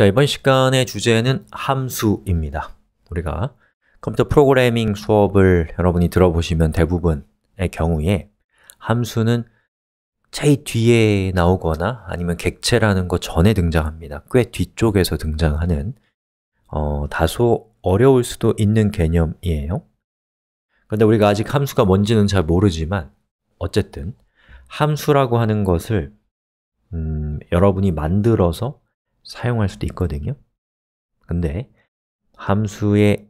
자, 이번 시간의 주제는 함수입니다. 우리가 컴퓨터 프로그래밍 수업을 여러분이 들어보시면 대부분의 경우에 함수는 제일 뒤에 나오거나 아니면 객체라는 것 전에 등장합니다. 꽤 뒤쪽에서 등장하는 어, 다소 어려울 수도 있는 개념이에요. 그런데 우리가 아직 함수가 뭔지는 잘 모르지만 어쨌든 함수라고 하는 것을 음, 여러분이 만들어서 사용할 수도 있거든요 근데 함수의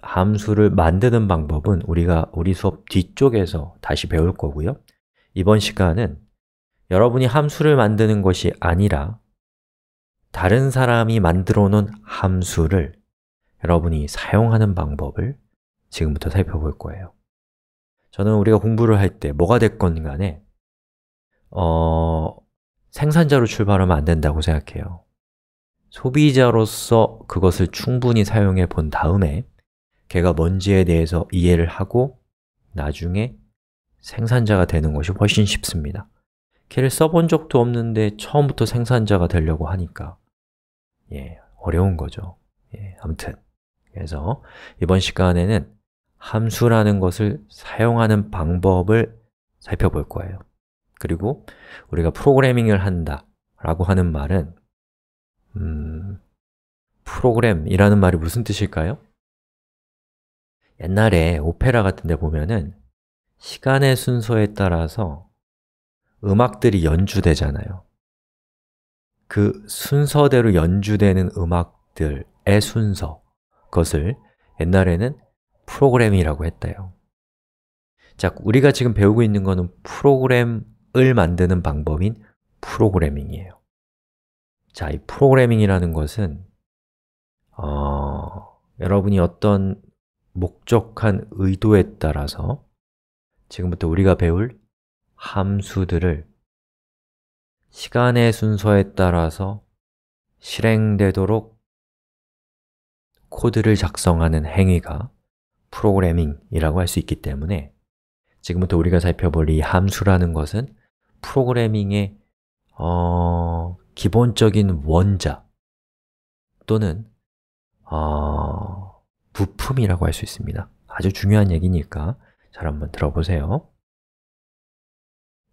함수를 만드는 방법은 우리가 우리 수업 뒤쪽에서 다시 배울 거고요 이번 시간은 여러분이 함수를 만드는 것이 아니라 다른 사람이 만들어 놓은 함수를 여러분이 사용하는 방법을 지금부터 살펴볼 거예요 저는 우리가 공부를 할 때 뭐가 됐건 간에 어, 생산자로 출발하면 안 된다고 생각해요 소비자로서 그것을 충분히 사용해 본 다음에 걔가 뭔지에 대해서 이해를 하고 나중에 생산자가 되는 것이 훨씬 쉽습니다 걔를 써본 적도 없는데 처음부터 생산자가 되려고 하니까 예, 어려운 거죠 예, 아무튼 그래서 이번 시간에는 함수라는 것을 사용하는 방법을 살펴볼 거예요 그리고 우리가 프로그래밍을 한다 라고 하는 말은 음, 프로그램이라는 말이 무슨 뜻일까요? 옛날에 오페라 같은 데 보면은 시간의 순서에 따라서 음악들이 연주되잖아요 그 순서대로 연주되는 음악들의 순서 그것을 옛날에는 프로그램이라고 했대요 자, 우리가 지금 배우고 있는 거는 프로그램을 만드는 방법인 프로그래밍이에요 자, 이 프로그래밍이라는 것은 어, 여러분이 어떤 목적한 의도에 따라서 지금부터 우리가 배울 함수들을 시간의 순서에 따라서 실행되도록 코드를 작성하는 행위가 프로그래밍이라고 할 수 있기 때문에 지금부터 우리가 살펴볼 이 함수라는 것은 프로그래밍의 어... 기본적인 원자 또는 어, 부품이라고 할 수 있습니다 아주 중요한 얘기니까 잘 한번 들어보세요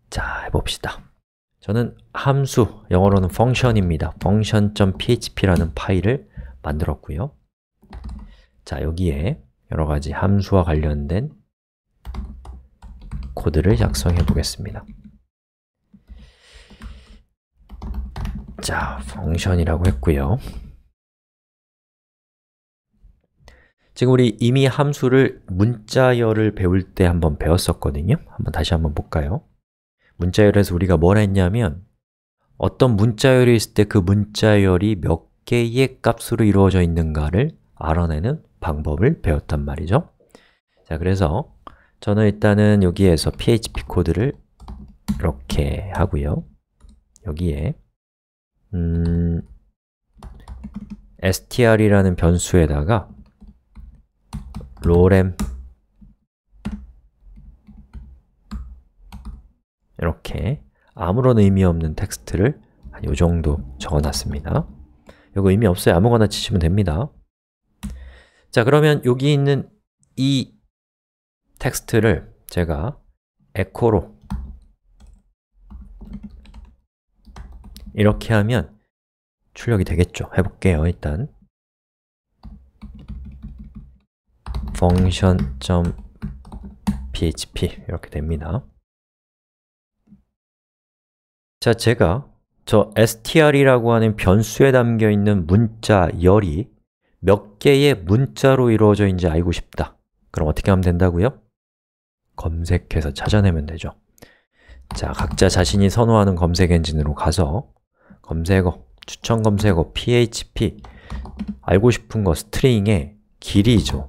자, 해봅시다 저는 함수, 영어로는 function입니다 function.php라는 파일을 만들었고요 자, 여기에 여러 가지 함수와 관련된 코드를 작성해 보겠습니다 자, function이라고 했고요. 지금 우리 이미 함수를 문자열을 배울 때 한번 배웠었거든요. 한번 다시 한번 볼까요? 문자열에서 우리가 뭘 했냐면 어떤 문자열이 있을 때 그 문자열이 몇 개의 값으로 이루어져 있는가를 알아내는 방법을 배웠단 말이죠. 자, 그래서 저는 일단은 여기에서 PHP 코드를 이렇게 하고요. 여기에 음, str이라는 변수에다가 lorem 이렇게 아무런 의미 없는 텍스트를 한 이정도 적어놨습니다. 이거 의미 없어요. 아무거나 치시면 됩니다. 자, 그러면 여기 있는 이 텍스트를 제가 e c h o 로 이렇게 하면 출력이 되겠죠. 해볼게요, 일단 function.php 이렇게 됩니다. 자, 제가 저 str이라고 하는 변수에 담겨있는 문자 열이 몇 개의 문자로 이루어져 있는지 알고 싶다. 그럼 어떻게 하면 된다고요? 검색해서 찾아내면 되죠. 자, 각자 자신이 선호하는 검색 엔진으로 가서 검색어, 추천 검색어, php 알고 싶은 거 스트링의 길이죠.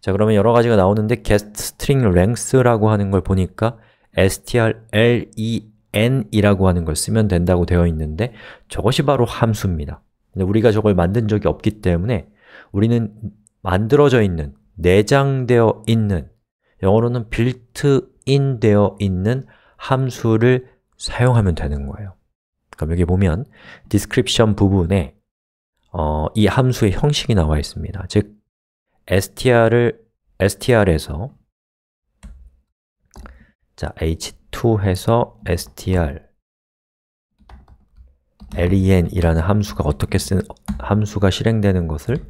자, 그러면 여러 가지가 나오는데 get string length라고 하는 걸 보니까 strlen 이라고 하는 걸 쓰면 된다고 되어 있는데 저것이 바로 함수입니다. 우리가 저걸 만든 적이 없기 때문에 우리는 만들어져 있는, 내장되어 있는, 영어로는 built-in 되어 있는 함수를 사용하면 되는 거예요. 그럼 여기 보면 description 부분에 어, 이 함수의 형식이 나와 있습니다. 즉, str을 str에서 자, h2 에서 str len이라는 함수가 어떻게 쓰는 함수가 실행되는 것을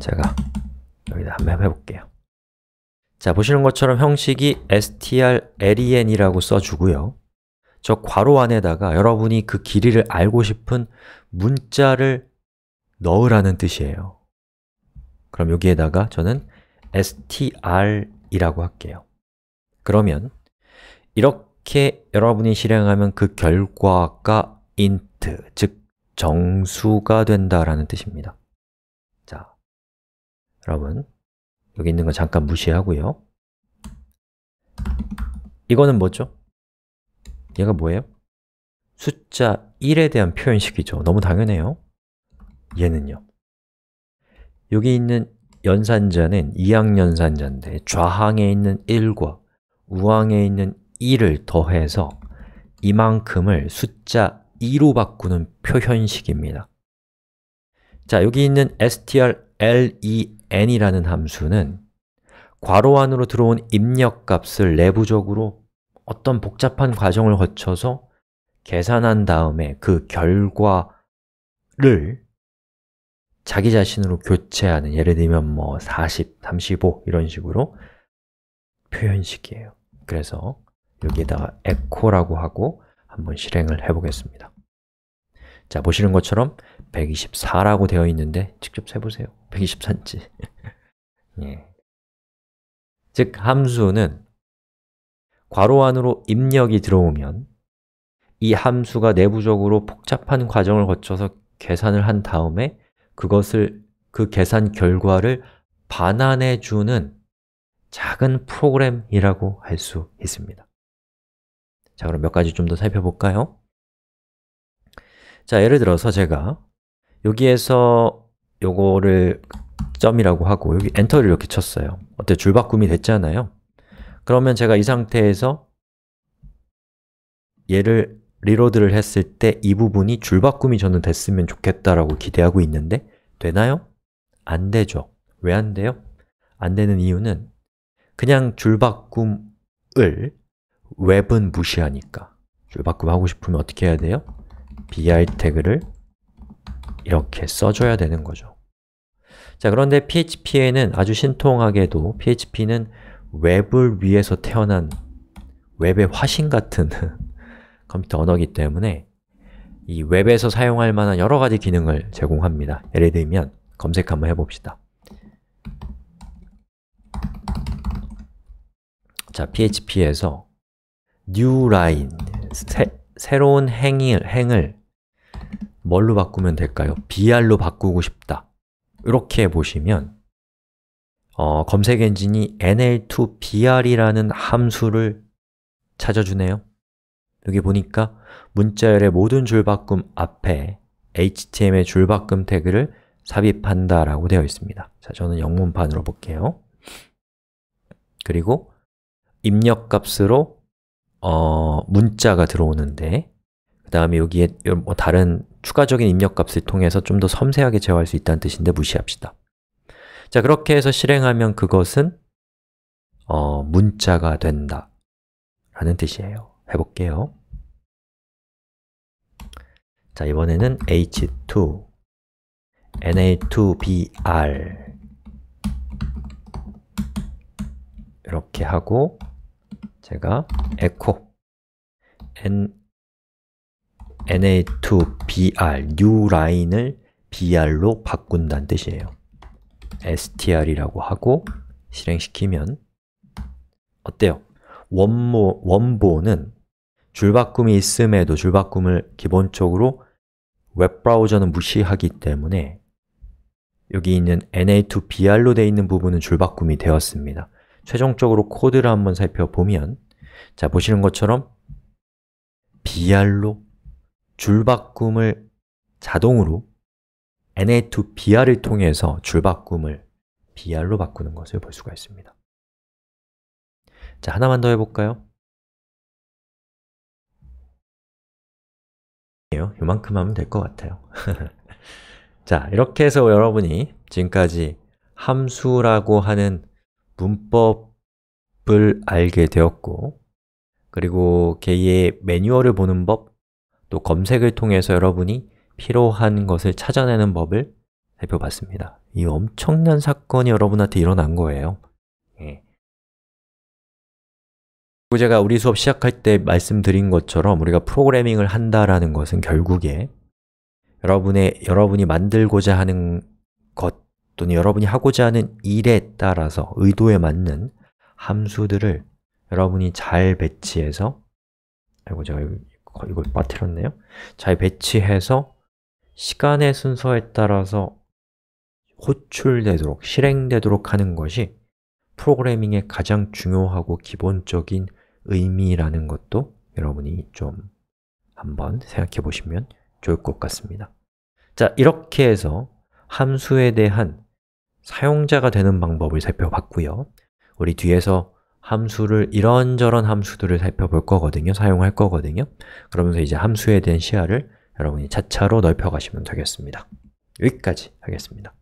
제가 여기다 한 번 해볼게요. 자, 보시는 것처럼 형식이 strlen이라고 써주고요. 저 괄호 안에다가 여러분이 그 길이를 알고 싶은 문자를 넣으라는 뜻이에요. 그럼 여기에다가 저는 str이라고 할게요. 그러면 이렇게 여러분이 실행하면 그 결과가 int, 즉 정수가 된다라는 뜻입니다. 자, 여러분 여기 있는 거 잠깐 무시하고요. 이거는 뭐죠? 얘가 뭐예요? 숫자 1에 대한 표현식이죠. 너무 당연해요. 얘는요. 여기 있는 연산자는 2항연산자인데 좌항에 있는 1과 우항에 있는 1을 더해서 이만큼을 숫자 2로 바꾸는 표현식입니다. 자, 여기 있는 strlen이라는 함수는 괄호 안으로 들어온 입력값을 내부적으로 어떤 복잡한 과정을 거쳐서 계산한 다음에 그 결과를 자기 자신으로 교체하는 예를 들면 뭐 40, 35 이런 식으로 표현식이에요 그래서 여기에다가 echo라고 하고 한번 실행을 해보겠습니다 자, 보시는 것처럼 124라고 되어 있는데 직접 세보세요 124인지 예. 즉, 함수는 괄호 안으로 입력이 들어오면 이 함수가 내부적으로 복잡한 과정을 거쳐서 계산을 한 다음에 그것을 그 계산 결과를 반환해 주는 작은 프로그램이라고 할 수 있습니다. 자, 그럼 몇 가지 좀 더 살펴볼까요? 자, 예를 들어서 제가 여기에서 요거를 점이라고 하고 여기 엔터를 이렇게 쳤어요. 어때? 줄바꿈이 됐잖아요. 그러면 제가 이 상태에서 얘를 리로드를 했을 때 이 부분이 줄바꿈이 저는 됐으면 좋겠다라고 기대하고 있는데 되나요? 안 되죠. 왜 안 돼요? 안 되는 이유는 그냥 줄바꿈을 웹은 무시하니까 줄바꿈 하고 싶으면 어떻게 해야 돼요? bi 태그를 이렇게 써줘야 되는 거죠. 자, 그런데 PHP에는 아주 신통하게도 PHP는 웹을 위해서 태어난 웹의 화신 같은 컴퓨터 언어이기 때문에 이 웹에서 사용할 만한 여러 가지 기능을 제공합니다. 예를 들면 검색 한번 해봅시다. 자, php에서 new line, 새, 로운 행일, 행을 뭘로 바꾸면 될까요? br로 바꾸고 싶다. 이렇게 보시면 어, 검색 엔진이 nl2br이라는 함수를 찾아주네요. 여기 보니까 문자열의 모든 줄바꿈 앞에 h t m l 줄바꿈 태그를 삽입한다 라고 되어 있습니다. 자, 저는 영문판으로 볼게요. 그리고 입력 값으로 어, 문자가 들어오는데 그 다음에 여기에 뭐 다른 추가적인 입력 값을 통해서 좀 더 섬세하게 제어할 수 있다는 뜻인데 무시합시다. 자, 그렇게 해서 실행하면 그것은 어, 문자가 된다 라는 뜻이에요. 해볼게요. 자, 이번에는 h2 na2br 이렇게 하고 제가 echo n na2br u 라인을 br로 바꾼다는 뜻이에요. str이라고 하고 실행시키면 어때요? 원모, 원본은 줄바꿈이 있음에도 줄바꿈을 기본적으로 웹브라우저는 무시하기 때문에 여기 있는 na2br로 되어 있는 부분은 줄바꿈이 되었습니다. 최종적으로 코드를 한번 살펴보면 자, 보시는 것처럼 br로 줄바꿈을 자동으로 Na2Br을 통해서 줄바꿈을 Br로 바꾸는 것을 볼 수가 있습니다 자, 하나만 더 해볼까요? 이만큼 하면 될 것 같아요 자, 이렇게 해서 여러분이 지금까지 함수라고 하는 문법을 알게 되었고 그리고 개의 매뉴얼을 보는 법, 또 검색을 통해서 여러분이 필요한 것을 찾아내는 법을 살펴봤습니다. 이 엄청난 사건이 여러분한테 일어난 거예요. 예. 제가 우리 수업 시작할 때 말씀드린 것처럼 우리가 프로그래밍을 한다라는 것은 결국에 여러분의 여러분이 만들고자 하는 것 또는 여러분이 하고자 하는 일에 따라서 의도에 맞는 함수들을 여러분이 잘 배치해서 아이고 제가 이걸 빠뜨렸네요 잘 배치해서 시간의 순서에 따라서 호출되도록, 실행되도록 하는 것이 프로그래밍의 가장 중요하고 기본적인 의미라는 것도 여러분이 좀 한번 생각해 보시면 좋을 것 같습니다 자, 이렇게 해서 함수에 대한 사용자가 되는 방법을 살펴봤고요 우리 뒤에서 함수를 이런저런 함수들을 살펴볼 거거든요 사용할 거거든요 그러면서 이제 함수에 대한 시야를 여러분이 차차로 넓혀가시면 되겠습니다. 여기까지 하겠습니다.